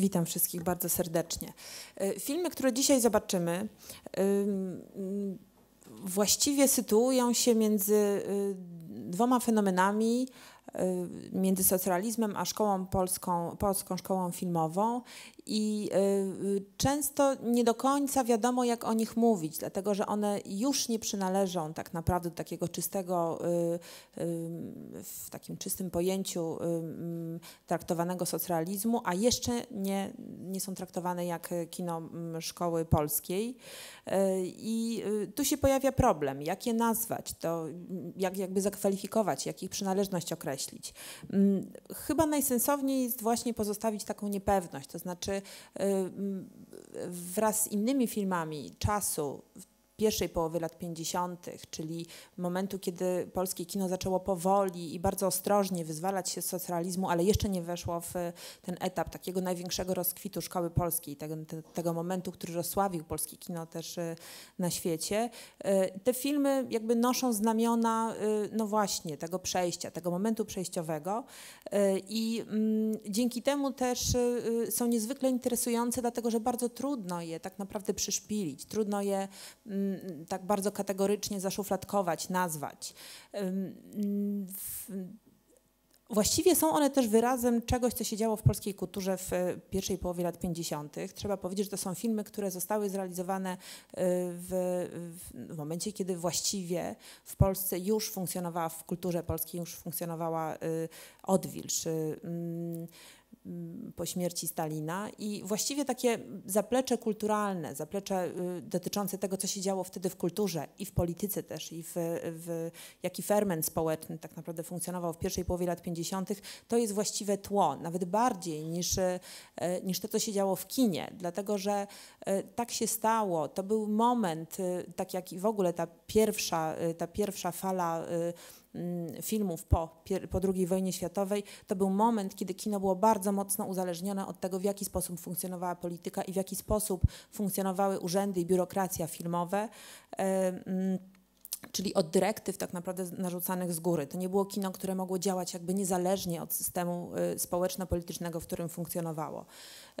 Witam wszystkich bardzo serdecznie. E, filmy, które dzisiaj zobaczymy, właściwie sytuują się między e, dwoma fenomenami, e, między socjalizmem a szkołą polską, polską szkołą filmową i y, często nie do końca wiadomo, jak o nich mówić, dlatego że one już nie przynależą tak naprawdę do takiego czystego, y, y, w takim czystym pojęciu mm, traktowanego socrealizmu, a jeszcze nie, nie są traktowane jak kino mm, szkoły polskiej. I tu się pojawia problem, jak je nazwać, to mm, jak jakby zakwalifikować, jak ich przynależność określić. Chyba najsensowniej jest właśnie pozostawić taką niepewność, to znaczy Y, y, wraz z innymi filmami czasu pierwszej połowy lat 50., czyli momentu, kiedy polskie kino zaczęło powoli i bardzo ostrożnie wyzwalać się z socjalizmu, ale jeszcze nie weszło w e, ten etap takiego największego rozkwitu szkoły polskiej, tego, tego momentu, który rozsławił polskie kino też e, na świecie. E, te filmy jakby noszą znamiona, no właśnie, tego przejścia, tego momentu przejściowego i mm, dzięki temu też są niezwykle interesujące, dlatego że bardzo trudno je tak naprawdę przyszpilić, trudno je mm, Mm, tak bardzo kategorycznie zaszufladkować, nazwać. Właściwie są one też wyrazem czegoś, co się działo w polskiej kulturze w e, pierwszej połowie lat 50. Trzeba powiedzieć, że to są filmy, które zostały zrealizowane y, w, w momencie, kiedy właściwie w Polsce już funkcjonowała, w kulturze polskiej już funkcjonowała y, odwilż. Y, mm, Mm, po śmierci Stalina i właściwie takie zaplecze kulturalne, zaplecze y, dotyczące tego, co się działo wtedy w kulturze i w polityce też, i w, w jaki ferment społeczny tak naprawdę funkcjonował w pierwszej połowie lat 50., to jest właściwe tło, nawet bardziej niż, y, niż to, co się działo w kinie, dlatego że y, tak się stało, to był moment, tak jak i w ogóle ta pierwsza, ta pierwsza fala Mm, filmów po, po II wojnie światowej, to był moment, kiedy kino było bardzo mocno uzależnione od tego, w jaki sposób funkcjonowała polityka i w jaki sposób funkcjonowały urzędy i biurokracja filmowe. E, mm, czyli od dyrektyw tak naprawdę narzucanych z góry. To nie było kino, które mogło działać jakby niezależnie od systemu y, społeczno-politycznego, w którym funkcjonowało.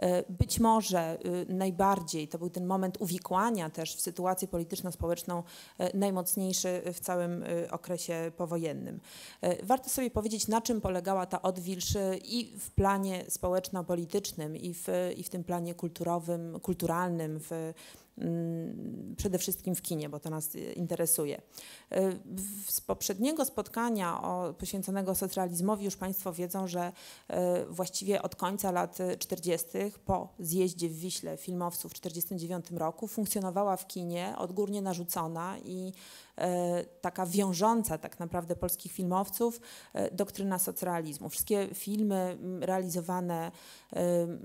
Y, być może y, najbardziej to był ten moment uwikłania też w sytuację polityczno-społeczną najmocniejszy w całym okresie powojennym. Warto sobie powiedzieć, na czym polegała ta odwilż i w planie społeczno-politycznym, i w, i w tym planie kulturowym, kulturalnym, w Mm, przede wszystkim w kinie, bo to nas y, interesuje. Y, z poprzedniego spotkania o, poświęconego socrealizmowi już Państwo wiedzą, że y, właściwie od końca lat 40. po zjeździe w Wiśle filmowców w 1949 roku funkcjonowała w kinie odgórnie narzucona i taka wiążąca tak naprawdę polskich filmowców doktryna socrealizmu. Wszystkie filmy mm, realizowane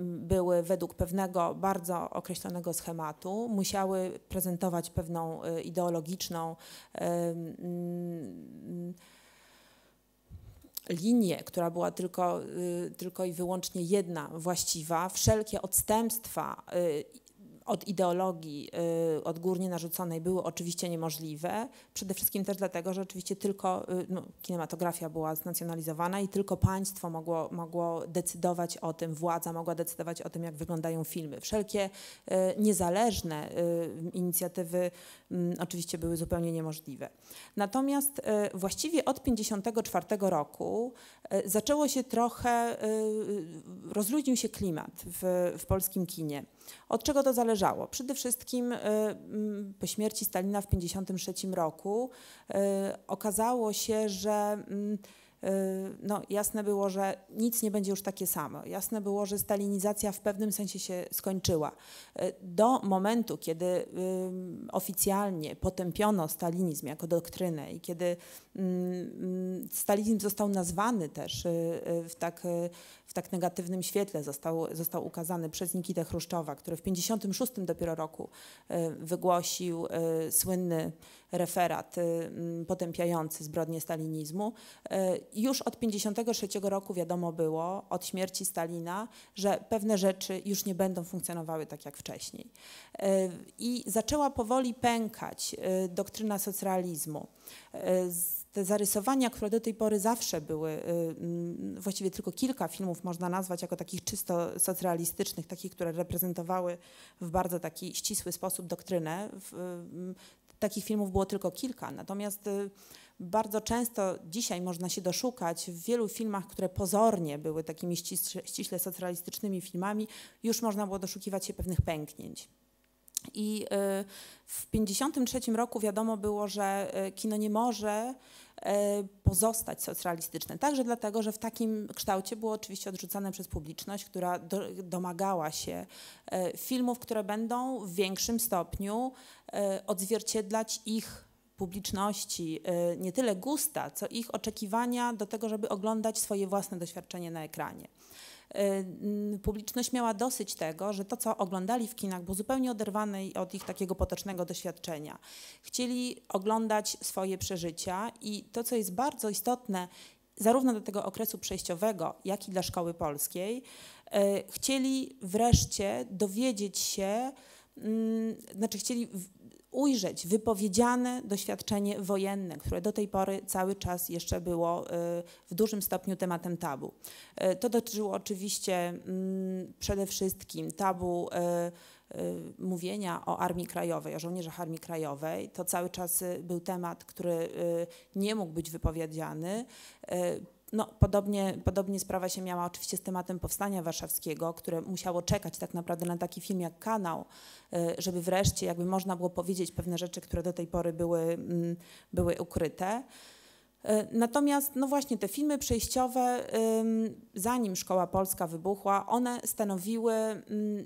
były według pewnego bardzo określonego schematu musiały prezentować pewną y, ideologiczną y, mm, linię, która była tylko, y, tylko i wyłącznie jedna właściwa, wszelkie odstępstwa od ideologii y, odgórnie narzuconej były oczywiście niemożliwe. Przede wszystkim też dlatego, że oczywiście tylko y, no, kinematografia była znacjonalizowana i tylko państwo mogło, mogło decydować o tym, władza mogła decydować o tym, jak wyglądają filmy. Wszelkie y, niezależne inicjatywy mm, oczywiście były zupełnie niemożliwe. Natomiast właściwie od 1954 roku zaczęło się trochę, rozluźnił się klimat w, w polskim kinie. Od czego to zależało? Przede wszystkim y, mm, po śmierci Stalina w 1953 roku y, okazało się, że mm, y, no, jasne było, że nic nie będzie już takie samo. Jasne było, że stalinizacja w pewnym sensie się skończyła. Do momentu, kiedy oficjalnie potępiono stalinizm jako doktrynę i kiedy mm, stalinizm został nazwany też w tak tak negatywnym świetle został, został ukazany przez Nikitę Chruszczowa, który w 1956 dopiero roku e, wygłosił e, słynny referat e, potępiający zbrodnie stalinizmu. Już od 1953 roku wiadomo było, od śmierci Stalina, że pewne rzeczy już nie będą funkcjonowały tak jak wcześniej. I zaczęła powoli pękać doktryna socrealizmu te zarysowania, które do tej pory zawsze były, y, mm, właściwie tylko kilka filmów można nazwać jako takich czysto socrealistycznych, takich, które reprezentowały w bardzo taki ścisły sposób doktrynę. Y, takich filmów było tylko kilka, natomiast y, bardzo często dzisiaj można się doszukać w wielu filmach, które pozornie były takimi ściśle, socrealistycznymi filmami, już można było doszukiwać się pewnych pęknięć. I w 1953 roku wiadomo było, że kino nie może E, pozostać socjalistyczne. Także dlatego, że w takim kształcie było oczywiście odrzucane przez publiczność, która do, domagała się e, filmów, które będą w większym stopniu e, odzwierciedlać ich publiczności nie tyle gusta, co ich oczekiwania do tego, żeby oglądać swoje własne doświadczenie na ekranie. Y, publiczność miała dosyć tego, że to, co oglądali w kinach, było zupełnie oderwane od ich takiego potocznego doświadczenia. Chcieli oglądać swoje przeżycia i to, co jest bardzo istotne, zarówno dla tego okresu przejściowego, jak i dla szkoły polskiej, y, chcieli wreszcie dowiedzieć się, mm, znaczy chcieli ujrzeć wypowiedziane doświadczenie wojenne, które do tej pory cały czas jeszcze było y, w dużym stopniu tematem tabu. Y, to dotyczyło oczywiście mm, przede wszystkim tabu y, mówienia o Armii Krajowej, o żołnierzach Armii Krajowej. To cały czas był temat, który nie mógł być wypowiedziany. No, podobnie, podobnie sprawa się miała oczywiście z tematem powstania warszawskiego, które musiało czekać tak naprawdę na taki film jak kanał, y, żeby wreszcie jakby można było powiedzieć pewne rzeczy, które do tej pory były, mm, były ukryte. E, natomiast, no właśnie, te filmy przejściowe, zanim Szkoła Polska wybuchła, one stanowiły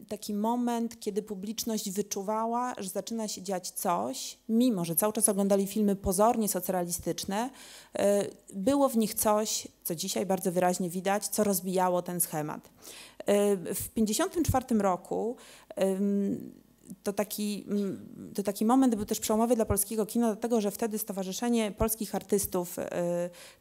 taki moment, kiedy publiczność wyczuwała, że zaczyna się dziać coś, mimo że cały czas oglądali filmy pozornie socrealistyczne, e, było w nich coś, co dzisiaj bardzo wyraźnie widać, co rozbijało ten schemat. E, w 1954 roku to taki, mm, to taki moment był też przełomowy dla polskiego kina, dlatego że wtedy Stowarzyszenie Polskich Artystów y,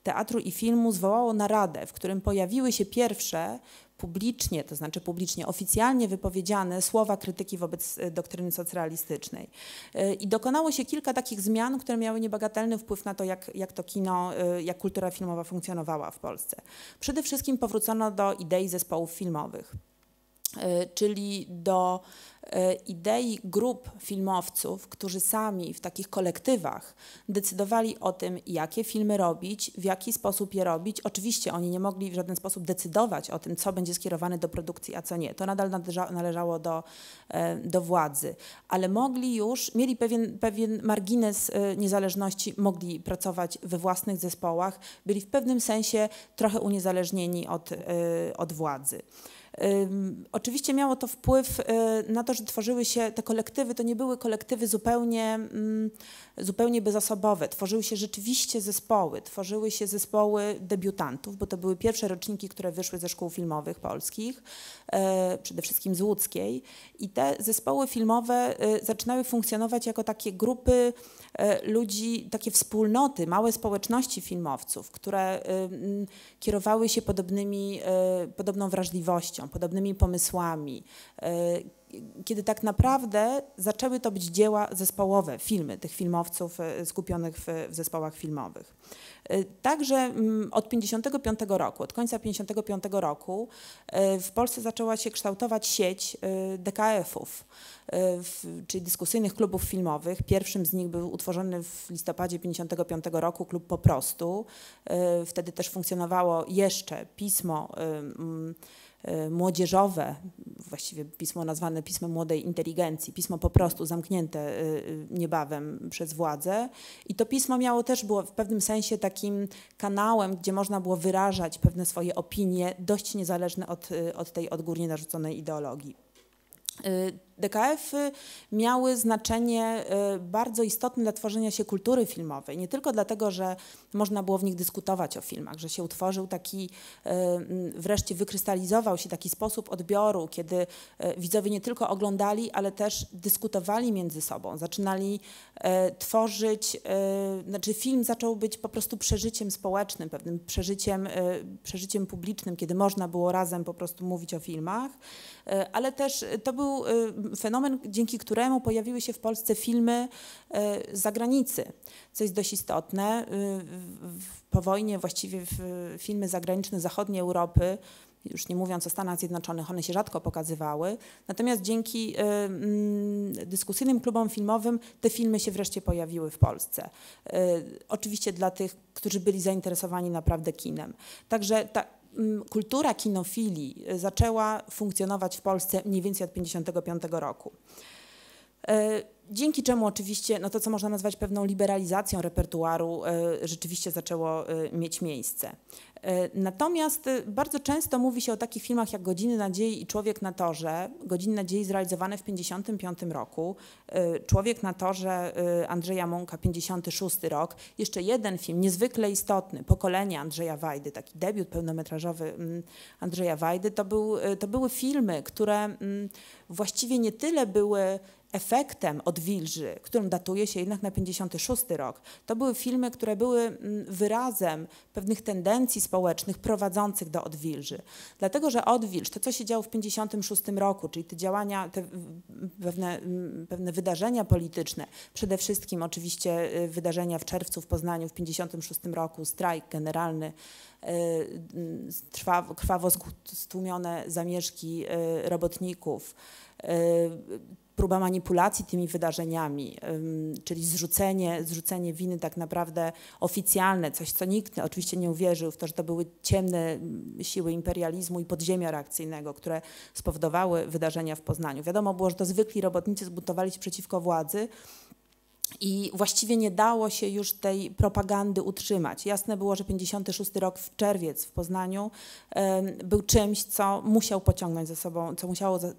Teatru i Filmu zwołało naradę, w którym pojawiły się pierwsze publicznie, to znaczy publicznie, oficjalnie wypowiedziane słowa krytyki wobec y, doktryny socrealistycznej. Y, I dokonało się kilka takich zmian, które miały niebagatelny wpływ na to, jak, jak to kino, jak kultura filmowa funkcjonowała w Polsce. Przede wszystkim powrócono do idei zespołów filmowych, czyli do E, idei grup filmowców, którzy sami w takich kolektywach decydowali o tym, jakie filmy robić, w jaki sposób je robić. Oczywiście oni nie mogli w żaden sposób decydować o tym, co będzie skierowane do produkcji, a co nie. To nadal należało do, e, do władzy, ale mogli już, mieli pewien, pewien margines e, niezależności, mogli pracować we własnych zespołach, byli w pewnym sensie trochę uniezależnieni od, od władzy. Oczywiście miało to wpływ y, na to, że tworzyły się te kolektywy, to nie były kolektywy zupełnie, mm, zupełnie bezosobowe. Tworzyły się rzeczywiście zespoły, tworzyły się zespoły debiutantów, bo to były pierwsze roczniki, które wyszły ze szkół filmowych polskich, e, przede wszystkim z łódzkiej. I te zespoły filmowe y, zaczynały funkcjonować jako takie grupy E, ludzi, takie wspólnoty, małe społeczności filmowców, które e, kierowały się podobnymi, e, podobną wrażliwością, podobnymi pomysłami, kiedy tak naprawdę zaczęły to być dzieła zespołowe, filmy tych filmowców e, skupionych w, w zespołach filmowych. E, także mm, od 55 roku, od końca 55 roku e, w Polsce zaczęła się kształtować sieć DKF-ów, czyli dyskusyjnych klubów filmowych. Pierwszym z nich był utworzony w listopadzie 55 roku klub Po prostu. Wtedy też funkcjonowało jeszcze pismo E, młodzieżowe, właściwie pismo nazwane pismem młodej inteligencji, pismo po prostu zamknięte e, e, niebawem przez władzę. I to pismo miało też było w pewnym sensie takim kanałem, gdzie można było wyrażać pewne swoje opinie, dość niezależne od, od tej odgórnie narzuconej ideologii. DKF-y miały znaczenie y, bardzo istotne dla tworzenia się kultury filmowej. Nie tylko dlatego, że można było w nich dyskutować o filmach, że się utworzył taki, y, wreszcie wykrystalizował się taki sposób odbioru, kiedy y, widzowie nie tylko oglądali, ale też dyskutowali między sobą, zaczynali e, tworzyć, e, znaczy film zaczął być po prostu przeżyciem społecznym, pewnym przeżyciem, e, przeżyciem publicznym, kiedy można było razem po prostu mówić o filmach, ale też to był fenomen, dzięki któremu pojawiły się w Polsce filmy e, z zagranicy, co jest dość istotne. E, po wojnie właściwie e, filmy zagraniczne zachodniej Europy już nie mówiąc o Stanach Zjednoczonych, one się rzadko pokazywały. Natomiast dzięki mm, dyskusyjnym klubom filmowym te filmy się wreszcie pojawiły w Polsce. Oczywiście dla tych, którzy byli zainteresowani naprawdę kinem. Także ta, kultura kinofilii e, zaczęła funkcjonować w Polsce mniej więcej od 1955 roku. E, dzięki czemu oczywiście no to, co można nazwać pewną liberalizacją repertuaru, e, rzeczywiście zaczęło mieć miejsce. E, natomiast y, bardzo często mówi się o takich filmach jak Godziny Nadziei i Człowiek na Torze. Godziny Nadziei zrealizowane w 1955 roku, e, Człowiek na Torze y, Andrzeja Mąka, 56 rok. Jeszcze jeden film niezwykle istotny, Pokolenie Andrzeja Wajdy, taki debiut pełnometrażowy mm, Andrzeja Wajdy. To, był, y, to były filmy, które mm, właściwie nie tyle były efektem odwilży, którą datuje się jednak na 56 rok, to były filmy, które były mm, wyrazem pewnych tendencji społecznych prowadzących do odwilży. Dlatego, że odwilż, to co się działo w 56 roku, czyli te działania, te pewne, mm, pewne wydarzenia polityczne, przede wszystkim oczywiście y, wydarzenia w czerwcu w Poznaniu w 56 roku, strajk generalny, y, mm, krwawo stłumione zamieszki y, robotników, próba manipulacji tymi wydarzeniami, czyli zrzucenie, zrzucenie winy tak naprawdę oficjalne, coś co nikt oczywiście nie uwierzył w to, że to były ciemne siły imperializmu i podziemia reakcyjnego, które spowodowały wydarzenia w Poznaniu. Wiadomo było, że to zwykli robotnicy zbuntowali się przeciwko władzy, i właściwie nie dało się już tej propagandy utrzymać. Jasne było, że 56 rok w czerwiec w Poznaniu był czymś, co musiał pociągnąć za sobą, co musiało za,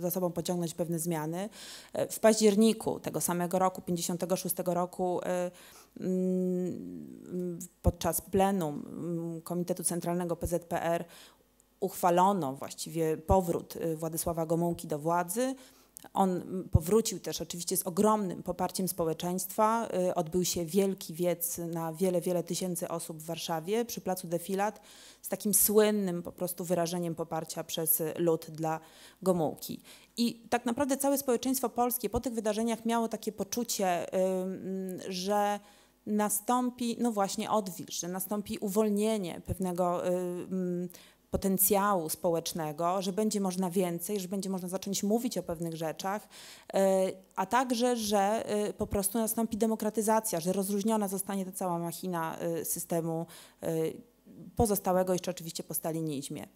za sobą pociągnąć pewne zmiany. E, w październiku tego samego roku, 56 roku, e, mm, podczas plenum mm, Komitetu Centralnego PZPR uchwalono właściwie powrót e, Władysława Gomułki do władzy on powrócił też oczywiście z ogromnym poparciem społeczeństwa. Y, odbył się wielki wiec na wiele, wiele tysięcy osób w Warszawie przy placu Defilat z takim słynnym po prostu wyrażeniem poparcia przez lud dla Gomułki. I tak naprawdę całe społeczeństwo polskie po tych wydarzeniach miało takie poczucie, y, mm, że nastąpi, no właśnie, odwilż, że nastąpi uwolnienie pewnego y, mm, potencjału społecznego, że będzie można więcej, że będzie można zacząć mówić o pewnych rzeczach, e, a także, że e, po prostu nastąpi demokratyzacja, że rozróżniona zostanie ta cała machina e, systemu pozostałego jeszcze oczywiście po stalinizmie.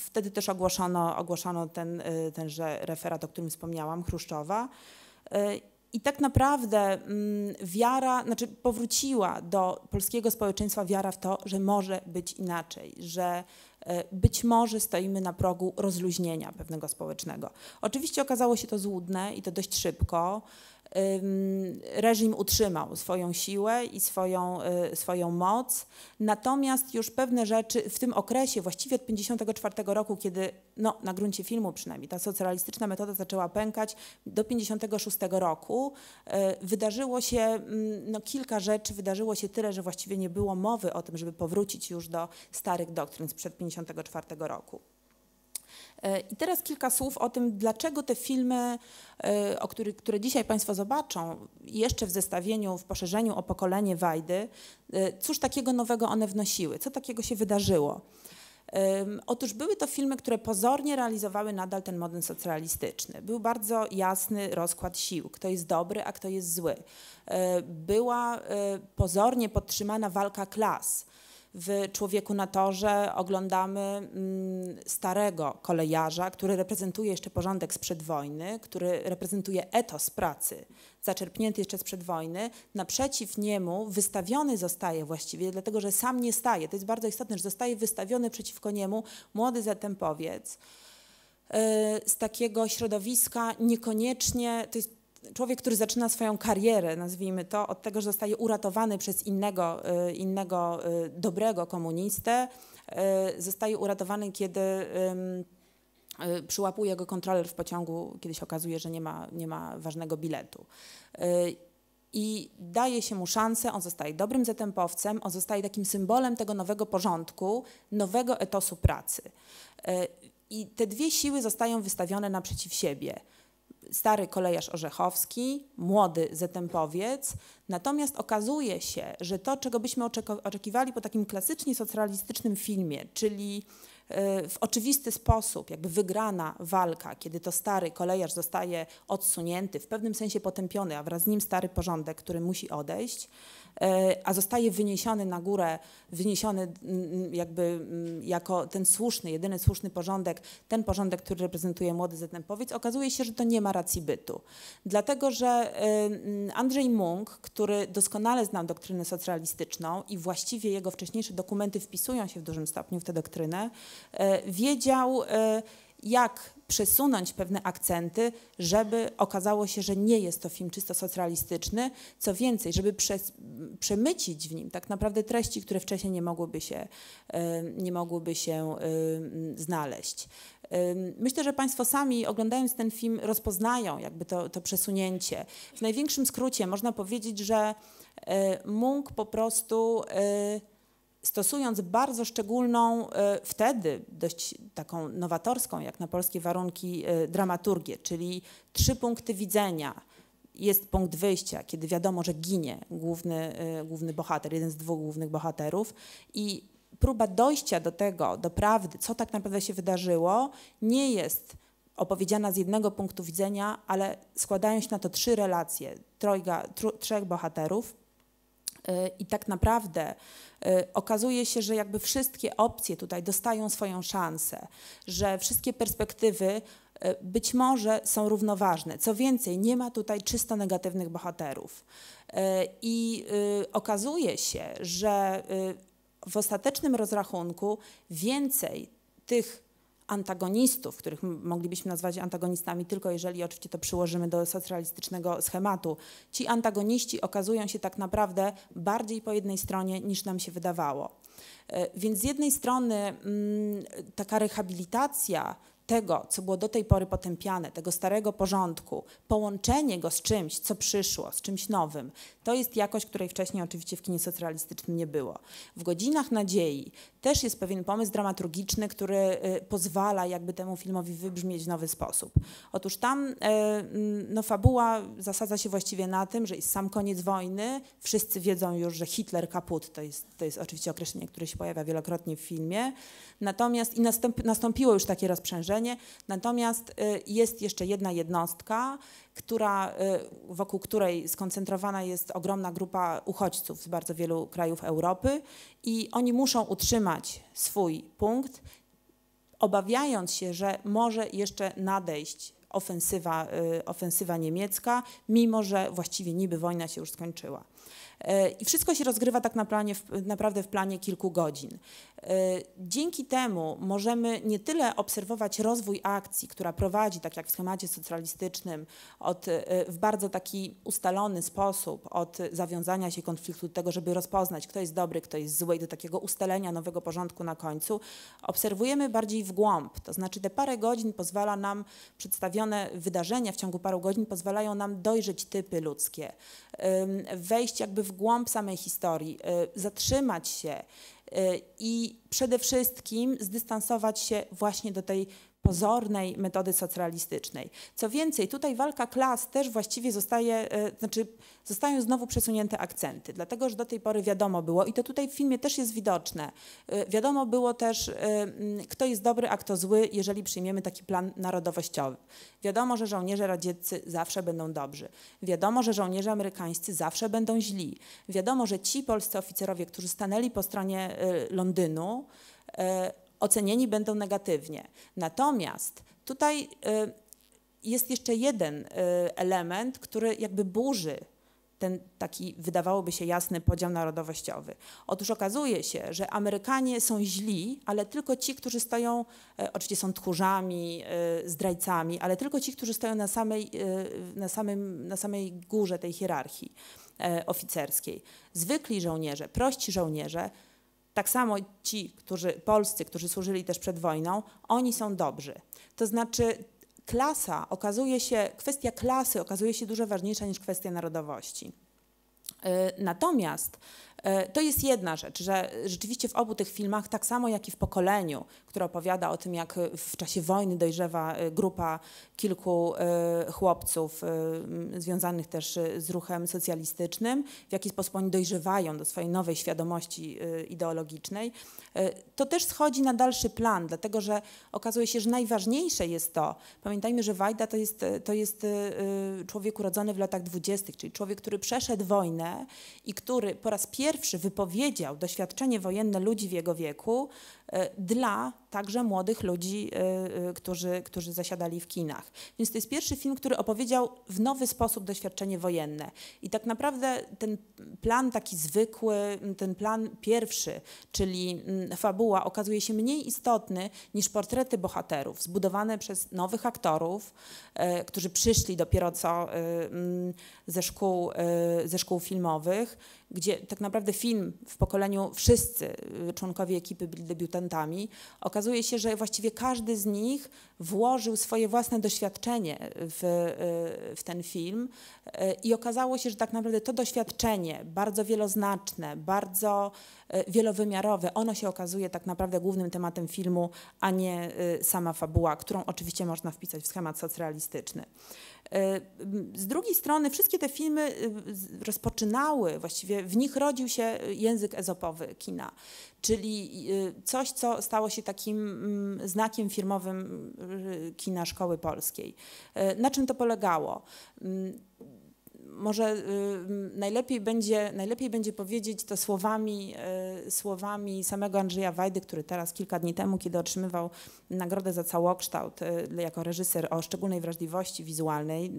Wtedy też ogłoszono, ogłoszono ten, tenże referat, o którym wspomniałam, Chruszczowa. I tak naprawdę mm, wiara, znaczy powróciła do polskiego społeczeństwa wiara w to, że może być inaczej, że E, być może stoimy na progu rozluźnienia pewnego społecznego. Oczywiście okazało się to złudne i to dość szybko. Reżim utrzymał swoją siłę i swoją, e, swoją moc, natomiast już pewne rzeczy w tym okresie, właściwie od 1954 roku, kiedy no, na gruncie filmu przynajmniej ta socjalistyczna metoda zaczęła pękać, do 1956 roku e, wydarzyło się mm, no, kilka rzeczy, wydarzyło się tyle, że właściwie nie było mowy o tym, żeby powrócić już do starych doktryn sprzed 50 1954 roku. E, I teraz kilka słów o tym, dlaczego te filmy, e, o który, które dzisiaj Państwo zobaczą, jeszcze w zestawieniu, w poszerzeniu o pokolenie Wajdy, e, cóż takiego nowego one wnosiły, co takiego się wydarzyło. Otóż były to filmy, które pozornie realizowały nadal ten model socjalistyczny. Był bardzo jasny rozkład sił, kto jest dobry, a kto jest zły. Była pozornie podtrzymana walka klas w Człowieku na torze oglądamy mm, starego kolejarza, który reprezentuje jeszcze porządek sprzed wojny, który reprezentuje etos pracy, zaczerpnięty jeszcze sprzed wojny. Naprzeciw niemu wystawiony zostaje właściwie, dlatego że sam nie staje. To jest bardzo istotne, że zostaje wystawiony przeciwko niemu młody zatem powiedz. Y, z takiego środowiska niekoniecznie, to jest człowiek, który zaczyna swoją karierę, nazwijmy to, od tego, że zostaje uratowany przez innego, y, innego y, dobrego komunistę, y, zostaje uratowany, kiedy przyłapuje go kontroler w pociągu, kiedy się okazuje, że nie ma, nie ma ważnego biletu. I daje się mu szansę, on zostaje dobrym zetępowcem, on zostaje takim symbolem tego nowego porządku, nowego etosu pracy. I te dwie siły zostają wystawione naprzeciw siebie stary kolejarz Orzechowski, młody Zetępowiec. Natomiast okazuje się, że to, czego byśmy oczekiwali po takim klasycznie socjalistycznym filmie, czyli e, w oczywisty sposób jakby wygrana walka, kiedy to stary kolejarz zostaje odsunięty, w pewnym sensie potępiony, a wraz z nim stary porządek, który musi odejść, E, a zostaje wyniesiony na górę, wyniesiony mm, mm, jakby mm, jako ten słuszny, jedyny słuszny porządek, ten porządek, który reprezentuje młody Zetnepowiec, okazuje się, że to nie ma racji bytu. Dlatego, że Andrzej Munk, który doskonale znał doktrynę socjalistyczną i właściwie jego wcześniejsze dokumenty wpisują się w dużym stopniu w tę doktrynę, e, wiedział, e, jak przesunąć pewne akcenty, żeby okazało się, że nie jest to film czysto socjalistyczny, Co więcej, żeby przez, przemycić w nim tak naprawdę treści, które wcześniej nie mogłyby się, nie mogłyby się znaleźć. Myślę, że Państwo sami oglądając ten film rozpoznają jakby to, to przesunięcie. W największym skrócie można powiedzieć, że e, Munk po prostu e, stosując bardzo szczególną, e, wtedy dość taką nowatorską, jak na polskie warunki, e, dramaturgię, czyli trzy punkty widzenia. Jest punkt wyjścia, kiedy wiadomo, że ginie główny, e, główny bohater, jeden z dwóch głównych bohaterów, i próba dojścia do tego, do prawdy, co tak naprawdę się wydarzyło, nie jest opowiedziana z jednego punktu widzenia, ale składają się na to trzy relacje, trojga, tr trzech bohaterów E, i tak naprawdę e, okazuje się, że jakby wszystkie opcje tutaj dostają swoją szansę, że wszystkie perspektywy e, być może są równoważne. Co więcej, nie ma tutaj czysto negatywnych bohaterów. I okazuje się, że w ostatecznym rozrachunku więcej tych antagonistów, których moglibyśmy nazwać antagonistami tylko jeżeli oczywiście to przyłożymy do socjalistycznego schematu, ci antagoniści okazują się tak naprawdę bardziej po jednej stronie niż nam się wydawało. E, więc z jednej strony mm, taka rehabilitacja tego, co było do tej pory potępiane, tego starego porządku, połączenie go z czymś, co przyszło, z czymś nowym, to jest jakość, której wcześniej oczywiście w kinie socrealistycznym nie było. W Godzinach Nadziei też jest pewien pomysł dramaturgiczny, który y, pozwala jakby temu filmowi wybrzmieć w nowy sposób. Otóż tam y, mm, no, fabuła zasadza się właściwie na tym, że jest sam koniec wojny, wszyscy wiedzą już, że Hitler kaput, to jest, to jest oczywiście określenie, które się pojawia wielokrotnie w filmie, natomiast i nastąpi, nastąpiło już takie rozprzężenie, Natomiast y, jest jeszcze jedna jednostka, która, y, wokół której skoncentrowana jest ogromna grupa uchodźców z bardzo wielu krajów Europy i oni muszą utrzymać swój punkt, obawiając się, że może jeszcze nadejść ofensywa, y, ofensywa niemiecka, mimo że właściwie niby wojna się już skończyła. E, I wszystko się rozgrywa tak na planie, naprawdę w planie kilku godzin. E, dzięki temu możemy nie tyle obserwować rozwój akcji, która prowadzi, tak jak w schemacie socjalistycznym, od, e, w bardzo taki ustalony sposób od zawiązania się konfliktu, do tego, żeby rozpoznać, kto jest dobry, kto jest zły, i do takiego ustalenia nowego porządku na końcu, obserwujemy bardziej w głąb. To znaczy te parę godzin pozwala nam, przedstawione wydarzenia w ciągu paru godzin pozwalają nam dojrzeć typy ludzkie, wejść jakby w w głąb samej historii, y, zatrzymać się y, i przede wszystkim zdystansować się właśnie do tej pozornej metody socjalistycznej. Co więcej, tutaj walka klas też właściwie zostaje, e, znaczy zostają znowu przesunięte akcenty, dlatego że do tej pory wiadomo było, i to tutaj w filmie też jest widoczne, e, wiadomo było też, e, kto jest dobry, a kto zły, jeżeli przyjmiemy taki plan narodowościowy. Wiadomo, że żołnierze radzieccy zawsze będą dobrzy. Wiadomo, że żołnierze amerykańscy zawsze będą źli. Wiadomo, że ci polscy oficerowie, którzy stanęli po stronie Londynu, ocenieni będą negatywnie. Natomiast tutaj y, jest jeszcze jeden y, element, który jakby burzy ten taki wydawałoby się jasny podział narodowościowy. Otóż okazuje się, że Amerykanie są źli, ale tylko ci, którzy stoją, e, oczywiście są tchórzami, e, zdrajcami, ale tylko ci, którzy stoją na samej, e, na samym, na samej górze tej hierarchii oficerskiej. Zwykli żołnierze, prości żołnierze tak samo ci, którzy polscy, którzy służyli też przed wojną, oni są dobrzy. To znaczy klasa okazuje się, kwestia klasy okazuje się dużo ważniejsza niż kwestia narodowości. Y, natomiast E, to jest jedna rzecz, że rzeczywiście w obu tych filmach, tak samo jak i w pokoleniu, które opowiada o tym, jak w czasie wojny dojrzewa e, grupa kilku e, chłopców związanych też z ruchem socjalistycznym, w jaki sposób oni dojrzewają do swojej nowej świadomości ideologicznej, to też schodzi na dalszy plan, dlatego że okazuje się, że najważniejsze jest to, pamiętajmy, że Wajda to jest, to jest człowiek urodzony w latach dwudziestych, czyli człowiek, który przeszedł wojnę i który po raz pierwszy pierwszy wypowiedział doświadczenie wojenne ludzi w jego wieku, E, dla także młodych ludzi, e, e, którzy, którzy zasiadali w kinach. Więc to jest pierwszy film, który opowiedział w nowy sposób doświadczenie wojenne. I tak naprawdę ten plan taki zwykły, ten plan pierwszy, czyli mm, fabuła, okazuje się mniej istotny niż portrety bohaterów zbudowane przez nowych aktorów, którzy przyszli dopiero co mm, ze szkół, ze szkół filmowych, gdzie tak naprawdę film w pokoleniu wszyscy y, członkowie ekipy byli debiutantami okazuje się, że właściwie każdy z nich włożył swoje własne doświadczenie w, e, w ten film e, i okazało się, że tak naprawdę to doświadczenie, bardzo wieloznaczne, bardzo e, wielowymiarowe, ono się okazuje tak naprawdę głównym tematem filmu, a nie sama fabuła, którą oczywiście można wpisać w schemat socrealistyczny. Z drugiej strony wszystkie te filmy rozpoczynały, właściwie w nich rodził się język ezopowy kina, czyli y, coś, co stało się takim mm, znakiem firmowym y, kina szkoły polskiej. Y, na czym to polegało? Mm, może mm, najlepiej będzie, najlepiej będzie powiedzieć to słowami, słowami samego Andrzeja Wajdy, który teraz kilka dni temu, kiedy otrzymywał nagrodę za całokształt jako reżyser o szczególnej wrażliwości wizualnej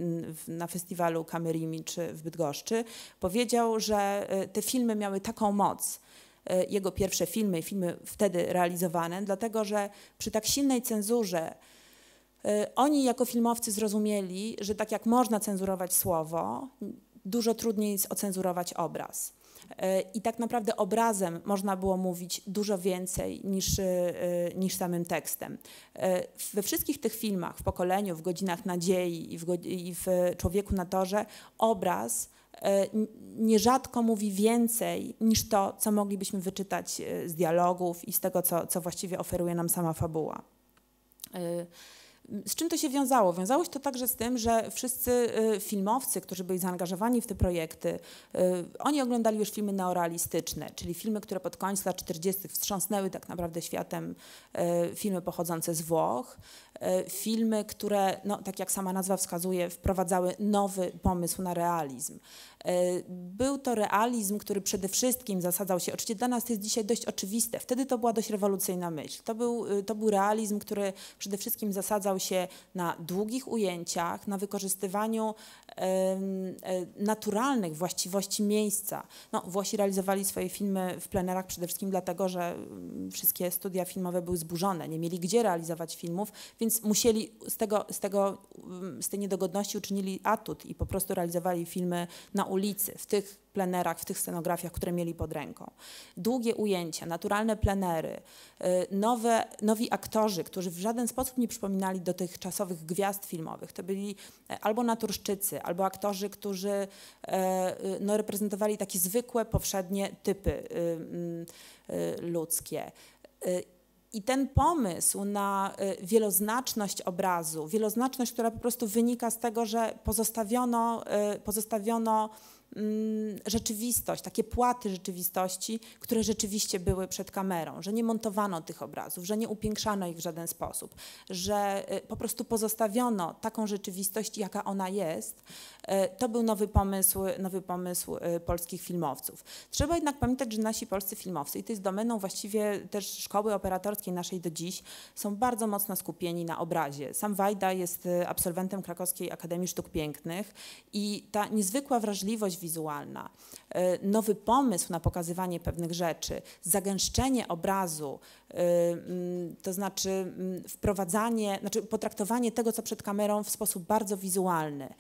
na festiwalu Kamerimi czy w Bydgoszczy, powiedział, że te filmy miały taką moc, E, jego pierwsze filmy, filmy wtedy realizowane, dlatego że przy tak silnej cenzurze e, oni jako filmowcy zrozumieli, że tak jak można cenzurować słowo, dużo trudniej jest ocenzurować obraz. E, I tak naprawdę obrazem można było mówić dużo więcej niż, niż samym tekstem. We wszystkich tych filmach, w pokoleniu, w godzinach nadziei i w, i w Człowieku na torze, obraz E, nierzadko mówi więcej niż to, co moglibyśmy wyczytać e, z dialogów i z tego, co, co właściwie oferuje nam sama fabuła. E, z czym to się wiązało? Wiązało się to także z tym, że wszyscy filmowcy, którzy byli zaangażowani w te projekty, oni oglądali już filmy neorealistyczne, czyli filmy, które pod koniec lat 40. wstrząsnęły tak naprawdę światem, filmy pochodzące z Włoch. E, filmy, które, no, tak jak sama nazwa wskazuje, wprowadzały nowy pomysł na realizm. E, był to realizm, który przede wszystkim zasadzał się, oczywiście dla nas to jest dzisiaj dość oczywiste, wtedy to była dość rewolucyjna myśl. To był, e, to był realizm, który przede wszystkim zasadzał się na długich ujęciach, na wykorzystywaniu naturalnych właściwości miejsca. No, Włosi realizowali swoje filmy w plenerach przede wszystkim dlatego, że mm, wszystkie studia filmowe były zburzone, nie mieli gdzie realizować filmów, więc więc musieli z, tego, z, tego, mm, z tej niedogodności uczynili atut i po prostu realizowali filmy na ulicy, w tych plenerach, w tych scenografiach, które mieli pod ręką. Długie ujęcia, naturalne plenery, y, nowe, nowi aktorzy, którzy w żaden sposób nie przypominali dotychczasowych gwiazd filmowych. To byli e, albo naturszczycy, albo aktorzy, którzy e, y, no, reprezentowali takie zwykłe, powszednie typy y, mm, ludzkie i ten pomysł na y, wieloznaczność obrazu, wieloznaczność, która po prostu wynika z tego, że pozostawiono, y, pozostawiono mm, rzeczywistość, takie płaty rzeczywistości, które rzeczywiście były przed kamerą, że nie montowano tych obrazów, że nie upiększano ich w żaden sposób, że y, po prostu pozostawiono taką rzeczywistość, jaka ona jest, E, to był nowy pomysł, nowy pomysł e, polskich filmowców. Trzeba jednak pamiętać, że nasi polscy filmowcy, i to jest domeną właściwie też szkoły operatorskiej naszej do dziś, są bardzo mocno skupieni na obrazie. Sam Wajda jest e, absolwentem Krakowskiej Akademii Sztuk Pięknych i ta niezwykła wrażliwość wizualna, nowy pomysł na pokazywanie pewnych rzeczy, zagęszczenie obrazu, mm, to znaczy mm, wprowadzanie, znaczy potraktowanie tego, co przed kamerą w sposób bardzo wizualny,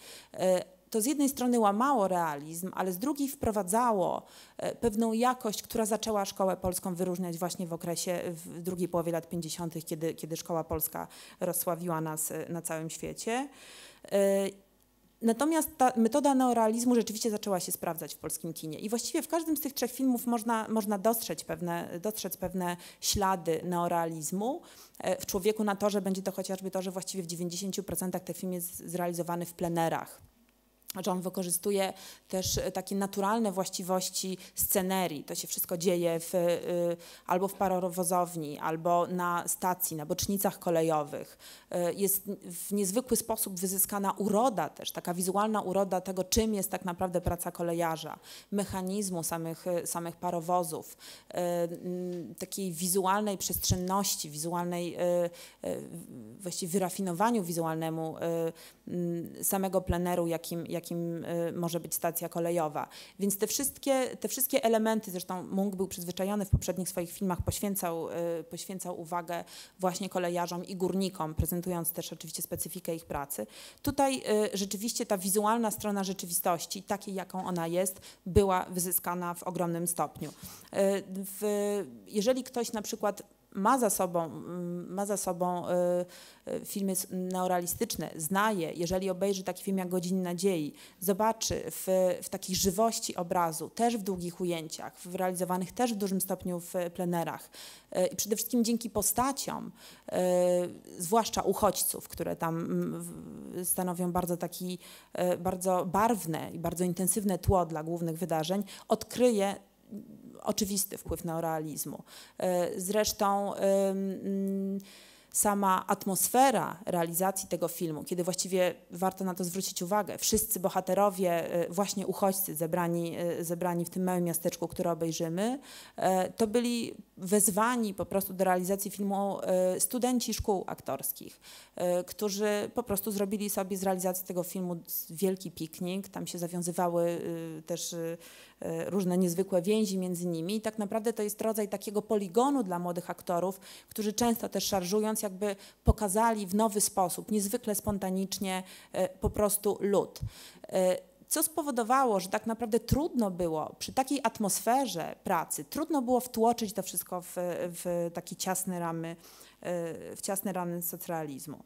to z jednej strony łamało realizm, ale z drugiej wprowadzało e, pewną jakość, która zaczęła szkołę polską wyróżniać właśnie w okresie w drugiej połowie lat 50., kiedy, kiedy szkoła polska rozsławiła nas e, na całym świecie. E, natomiast ta metoda neorealizmu rzeczywiście zaczęła się sprawdzać w polskim kinie. I właściwie w każdym z tych trzech filmów można, można dostrzec, pewne, dostrzec pewne ślady neorealizmu. W Człowieku na torze będzie to chociażby to, że właściwie w 90% ten film jest zrealizowany w plenerach że znaczy on wykorzystuje też e, takie naturalne właściwości scenerii. To się wszystko dzieje w, e, albo w parowozowni, albo na stacji, na bocznicach kolejowych. E, jest w niezwykły sposób wyzyskana uroda też, taka wizualna uroda tego, czym jest tak naprawdę praca kolejarza, mechanizmu samych, samych parowozów, takiej wizualnej przestrzenności, wizualnej, właściwie wyrafinowaniu wizualnemu samego pleneru, jakim, jakim jakim y, może być stacja kolejowa. Więc te wszystkie, te wszystkie elementy, zresztą Munk był przyzwyczajony w poprzednich swoich filmach, poświęcał, y, poświęcał uwagę właśnie kolejarzom i górnikom, prezentując też oczywiście specyfikę ich pracy. Tutaj y, rzeczywiście ta wizualna strona rzeczywistości, takiej jaką ona jest, była wyzyskana w ogromnym stopniu. W, jeżeli ktoś na przykład ma za sobą, mm, ma za sobą y, y, filmy neorealistyczne, zna je, jeżeli obejrzy taki film jak Godzin Nadziei, zobaczy w, w takiej żywości obrazu, też w długich ujęciach, w realizowanych też w dużym stopniu w plenerach y, i przede wszystkim dzięki postaciom, zwłaszcza uchodźców, które tam mm, stanowią bardzo taki, bardzo barwne i bardzo intensywne tło dla głównych wydarzeń, odkryje oczywisty wpływ neorealizmu. E, zresztą sama atmosfera realizacji tego filmu, kiedy właściwie warto na to zwrócić uwagę, wszyscy bohaterowie, e, właśnie uchodźcy zebrani, e, zebrani w tym małym miasteczku, które obejrzymy, to byli wezwani po prostu do realizacji filmu studenci szkół aktorskich, którzy po prostu zrobili sobie z realizacji tego filmu wielki piknik, tam się zawiązywały też E, różne niezwykłe więzi między nimi. I tak naprawdę to jest rodzaj takiego poligonu dla młodych aktorów, którzy często też szarżując, jakby pokazali w nowy sposób, niezwykle spontanicznie, e, po prostu lud e, co spowodowało, że tak naprawdę trudno było przy takiej atmosferze pracy, trudno było wtłoczyć to wszystko w, w takie ciasne ramy, w ciasne ramy socrealizmu.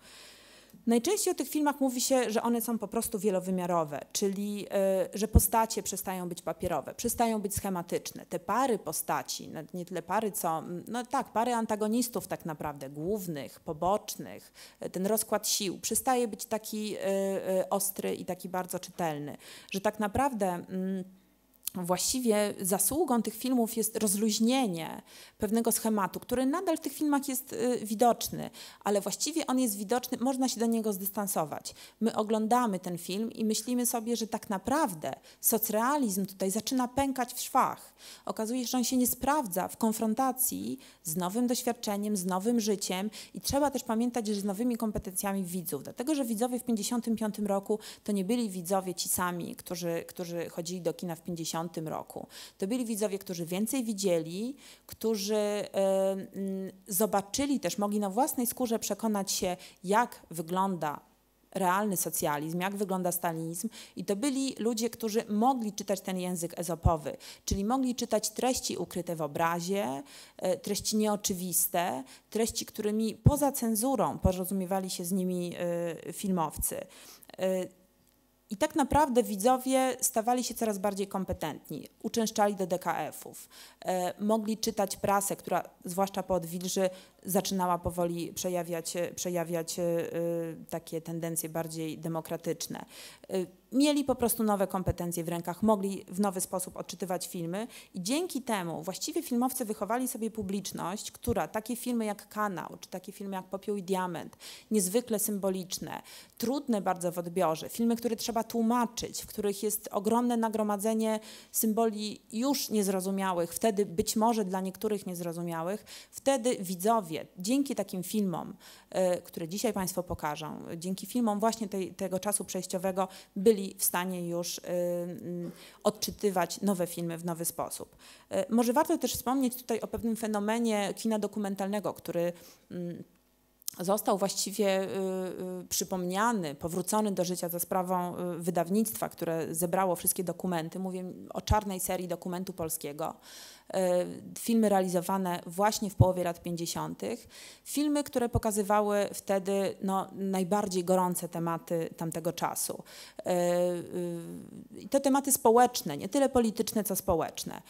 Najczęściej o tych filmach mówi się, że one są po prostu wielowymiarowe, czyli e, że postacie przestają być papierowe, przestają być schematyczne. Te pary postaci, no, nie tyle pary, co no tak, pary antagonistów tak naprawdę, głównych, pobocznych, e, ten rozkład sił przestaje być taki e, ostry i taki bardzo czytelny, że tak naprawdę. Mm, właściwie zasługą tych filmów jest rozluźnienie pewnego schematu, który nadal w tych filmach jest y, widoczny, ale właściwie on jest widoczny, można się do niego zdystansować. My oglądamy ten film i myślimy sobie, że tak naprawdę socrealizm tutaj zaczyna pękać w szwach. Okazuje się, że on się nie sprawdza w konfrontacji z nowym doświadczeniem, z nowym życiem i trzeba też pamiętać, że z nowymi kompetencjami widzów, dlatego że widzowie w 1955 roku to nie byli widzowie ci sami, którzy, którzy chodzili do kina w 50 90 roku. To byli widzowie, którzy więcej widzieli, którzy zobaczyli też, mogli na własnej skórze przekonać się, jak wygląda realny socjalizm, jak wygląda stalinizm. I to byli ludzie, którzy mogli czytać ten język ezopowy, czyli mogli czytać treści ukryte w obrazie, e, treści nieoczywiste, treści, którymi poza cenzurą porozumiewali się z nimi e, filmowcy. E, i tak naprawdę widzowie stawali się coraz bardziej kompetentni, uczęszczali do DKF-ów, e, mogli czytać prasę, która zwłaszcza po odwilży zaczynała powoli przejawiać, e, przejawiać e, takie tendencje bardziej demokratyczne mieli po prostu nowe kompetencje w rękach, mogli w nowy sposób odczytywać filmy i dzięki temu właściwie filmowcy wychowali sobie publiczność, która takie filmy jak Kanał, czy takie filmy jak Popiół i Diament, niezwykle symboliczne, trudne bardzo w odbiorze, filmy, które trzeba tłumaczyć, w których jest ogromne nagromadzenie symboli już niezrozumiałych, wtedy być może dla niektórych niezrozumiałych, wtedy widzowie dzięki takim filmom, e, które dzisiaj Państwo pokażą, dzięki filmom właśnie tej, tego czasu przejściowego byli byli w stanie już y, mm, odczytywać nowe filmy w nowy sposób. Y, może warto też wspomnieć tutaj o pewnym fenomenie kina dokumentalnego, który mm, został właściwie y, przypomniany, powrócony do życia za sprawą wydawnictwa, które zebrało wszystkie dokumenty. Mówię o czarnej serii dokumentu polskiego E, filmy realizowane właśnie w połowie lat 50. Filmy, które pokazywały wtedy no, najbardziej gorące tematy tamtego czasu. E, e, I tematy społeczne, nie tyle polityczne, co społeczne,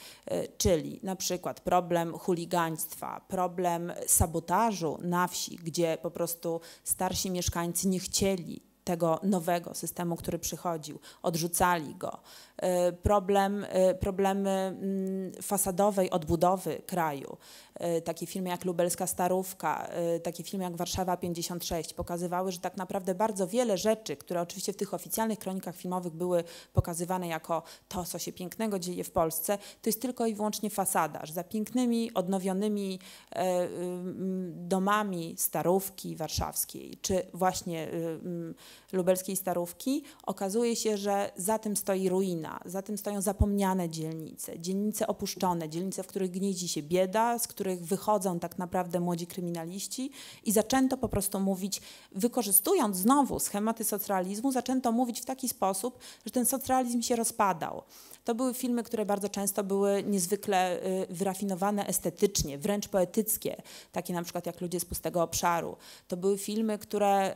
czyli na przykład problem chuligaństwa, problem sabotażu na wsi, gdzie po prostu starsi mieszkańcy nie chcieli tego nowego systemu, który przychodził, odrzucali go. E, problem, e, problemy mm, fasadowej odbudowy kraju. E, takie filmy jak Lubelska Starówka, takie filmy jak Warszawa 56 pokazywały, że tak naprawdę bardzo wiele rzeczy, które oczywiście w tych oficjalnych kronikach filmowych były pokazywane jako to, co się pięknego dzieje w Polsce, to jest tylko i wyłącznie fasada, że za pięknymi, odnowionymi mm, domami Starówki warszawskiej, czy właśnie y, mm, lubelskiej Starówki okazuje się, że za tym stoi ruina za tym stoją zapomniane dzielnice, dzielnice opuszczone, dzielnice, w których gnieździ się bieda, z których wychodzą tak naprawdę młodzi kryminaliści i zaczęto po prostu mówić, wykorzystując znowu schematy socrealizmu, zaczęto mówić w taki sposób, że ten socrealizm się rozpadał. To były filmy, które bardzo często były niezwykle y, wyrafinowane estetycznie, wręcz poetyckie, takie na przykład jak Ludzie z pustego obszaru. To były filmy, które,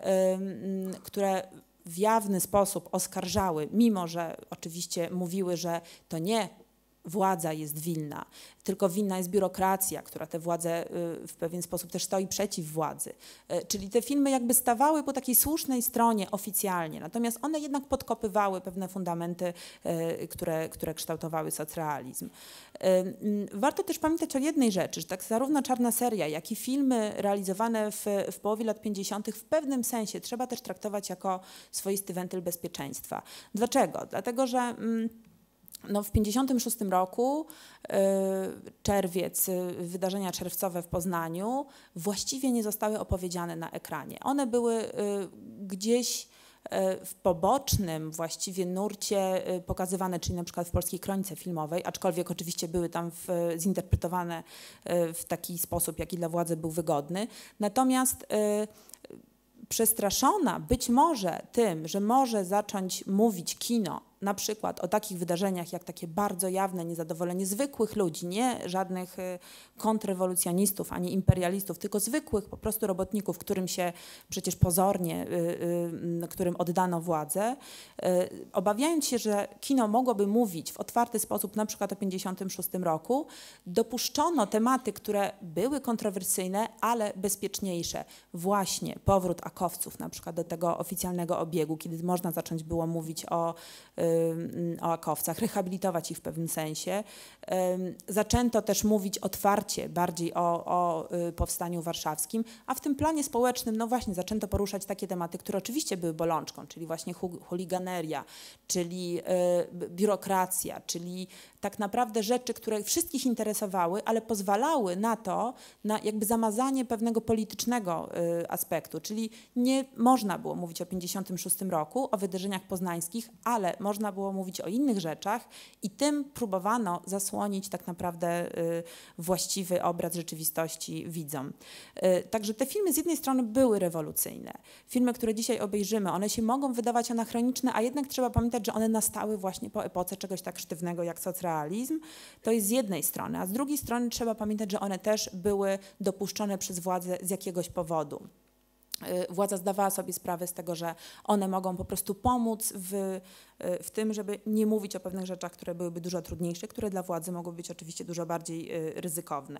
które w jawny sposób oskarżały, mimo że oczywiście mówiły, że to nie władza jest winna, tylko winna jest biurokracja, która tę władzę y, w pewien sposób też stoi przeciw władzy. Y, czyli te filmy jakby stawały po takiej słusznej stronie oficjalnie, natomiast one jednak podkopywały pewne fundamenty, y, które, które kształtowały socrealizm. Mm, warto też pamiętać o jednej rzeczy, że tak zarówno czarna seria, jak i filmy realizowane w, w połowie lat 50. w pewnym sensie trzeba też traktować jako swoisty wentyl bezpieczeństwa. Dlaczego? Dlatego, że mm, no, w 1956 roku, y, czerwiec, y, wydarzenia czerwcowe w Poznaniu właściwie nie zostały opowiedziane na ekranie. One były y, gdzieś w pobocznym właściwie nurcie pokazywane, czyli na przykład w Polskiej krońce Filmowej, aczkolwiek oczywiście były tam w, zinterpretowane w taki sposób, jaki dla władzy był wygodny. Natomiast przestraszona być może tym, że może zacząć mówić kino na przykład o takich wydarzeniach jak takie bardzo jawne niezadowolenie zwykłych ludzi, nie żadnych y, kontrrewolucjonistów ani imperialistów, tylko zwykłych po prostu robotników, którym się przecież pozornie, y, y, którym oddano władzę, obawiając się, że kino mogłoby mówić w otwarty sposób na przykład o 56 roku, dopuszczono tematy, które były kontrowersyjne, ale bezpieczniejsze. Właśnie powrót akowców na przykład do tego oficjalnego obiegu, kiedy można zacząć było mówić o Y, o akowcach, rehabilitować ich w pewnym sensie. Y, zaczęto też mówić otwarcie bardziej o, o y, powstaniu warszawskim, a w tym planie społecznym, no właśnie, zaczęto poruszać takie tematy, które oczywiście były bolączką, czyli właśnie chuliganeria, czyli biurokracja, czyli tak naprawdę rzeczy, które wszystkich interesowały, ale pozwalały na to, na jakby zamazanie pewnego politycznego y, aspektu. Czyli nie można było mówić o 56 roku, o wydarzeniach poznańskich, ale można było mówić o innych rzeczach i tym próbowano zasłonić tak naprawdę y, właściwy obraz rzeczywistości widzom. Y, także te filmy z jednej strony były rewolucyjne. Filmy, które dzisiaj obejrzymy, one się mogą wydawać anachroniczne, a jednak trzeba pamiętać, że one nastały właśnie po epoce czegoś tak sztywnego jak socrealizm realizm, to jest z jednej strony, a z drugiej strony trzeba pamiętać, że one też były dopuszczone przez władzę z jakiegoś powodu y, władza zdawała sobie sprawę z tego, że one mogą po prostu pomóc w, y, w tym, żeby nie mówić o pewnych rzeczach, które byłyby dużo trudniejsze, które dla władzy mogą być oczywiście dużo bardziej y, ryzykowne.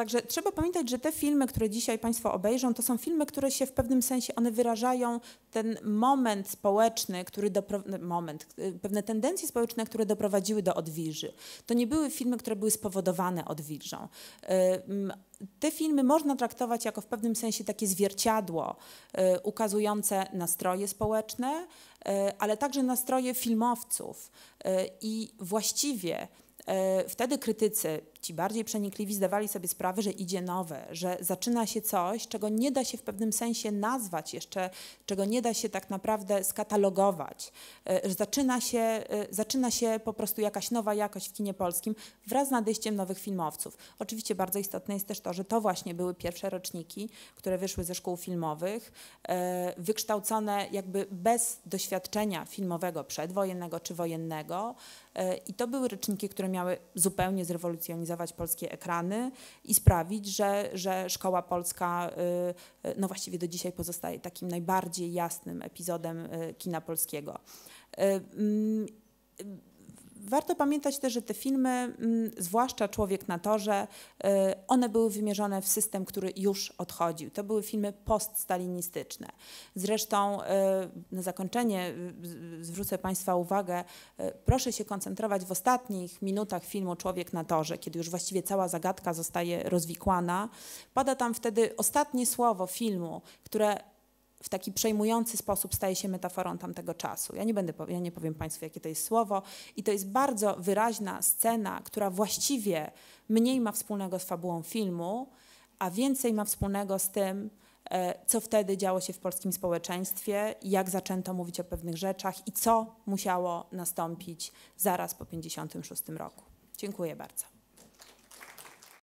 Także trzeba pamiętać, że te filmy, które dzisiaj Państwo obejrzą, to są filmy, które się w pewnym sensie, one wyrażają ten moment społeczny, który no, moment, y, pewne tendencje społeczne, które doprowadziły do odwilży. To nie były filmy, które były spowodowane odwilżą. Te filmy można traktować jako w pewnym sensie takie zwierciadło y, ukazujące nastroje społeczne, y, ale także nastroje filmowców. I właściwie Wtedy krytycy ci bardziej przenikliwi zdawali sobie sprawę, że idzie nowe, że zaczyna się coś, czego nie da się w pewnym sensie nazwać jeszcze, czego nie da się tak naprawdę skatalogować, e, że zaczyna się, e, zaczyna się po prostu jakaś nowa jakość w kinie polskim wraz z nadejściem nowych filmowców. Oczywiście bardzo istotne jest też to, że to właśnie były pierwsze roczniki, które wyszły ze szkół filmowych, e, wykształcone jakby bez doświadczenia filmowego przedwojennego czy wojennego i to były roczniki, które miały zupełnie zrewolucjonizować polskie ekrany i sprawić, że, że szkoła polska y, y, no właściwie do dzisiaj pozostaje takim najbardziej jasnym epizodem y, kina polskiego. Mm, Warto pamiętać też, że te filmy, mm, zwłaszcza Człowiek na torze, y, one były wymierzone w system, który już odchodził. To były filmy poststalinistyczne. Zresztą y, na zakończenie y, zwrócę Państwa uwagę, proszę się koncentrować w ostatnich minutach filmu Człowiek na torze, kiedy już właściwie cała zagadka zostaje rozwikłana. Pada tam wtedy ostatnie słowo filmu, które w taki przejmujący sposób staje się metaforą tamtego czasu. Ja nie, będę, ja nie powiem Państwu, jakie to jest słowo. I to jest bardzo wyraźna scena, która właściwie mniej ma wspólnego z fabułą filmu, a więcej ma wspólnego z tym, e, co wtedy działo się w polskim społeczeństwie, jak zaczęto mówić o pewnych rzeczach i co musiało nastąpić zaraz po 1956 roku. Dziękuję bardzo.